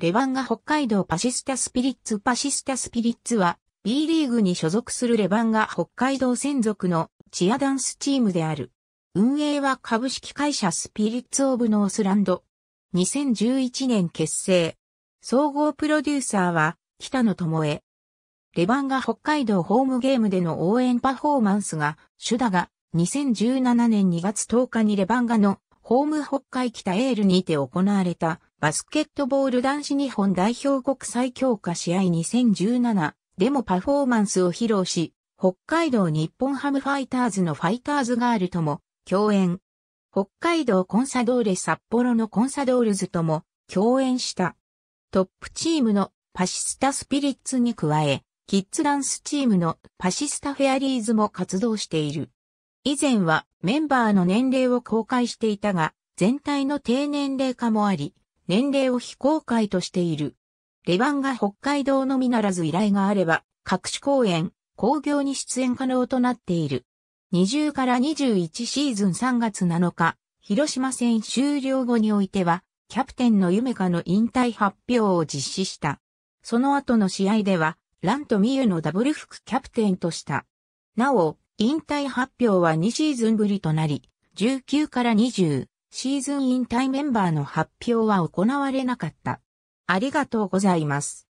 レバンガ北海道パシスタスピリッツパシスタスピリッツは B リーグに所属するレバンガ北海道専属のチアダンスチームである。運営は株式会社スピリッツオブノースランド。2011年結成。総合プロデューサーは北野智恵。レバンガ北海道ホームゲームでの応援パフォーマンスが主だが2017年2月10日にレバンガのホーム北海北エールにて行われたバスケットボール男子日本代表国際強化試合2017でもパフォーマンスを披露し、北海道日本ハムファイターズのファイターズガールとも共演。北海道コンサドーレ札幌のコンサドールズとも共演した。トップチームのパシスタスピリッツに加え、キッズダンスチームのパシスタフェアリーズも活動している。以前はメンバーの年齢を公開していたが、全体の低年齢化もあり、年齢を非公開としている。レバンが北海道のみならず依頼があれば、各種公演、興行に出演可能となっている。20から21シーズン3月7日、広島戦終了後においては、キャプテンの夢香の引退発表を実施した。その後の試合では、ランとミユのダブル副キャプテンとした。なお、引退発表は2シーズンぶりとなり、19から20、シーズン引退メンバーの発表は行われなかった。ありがとうございます。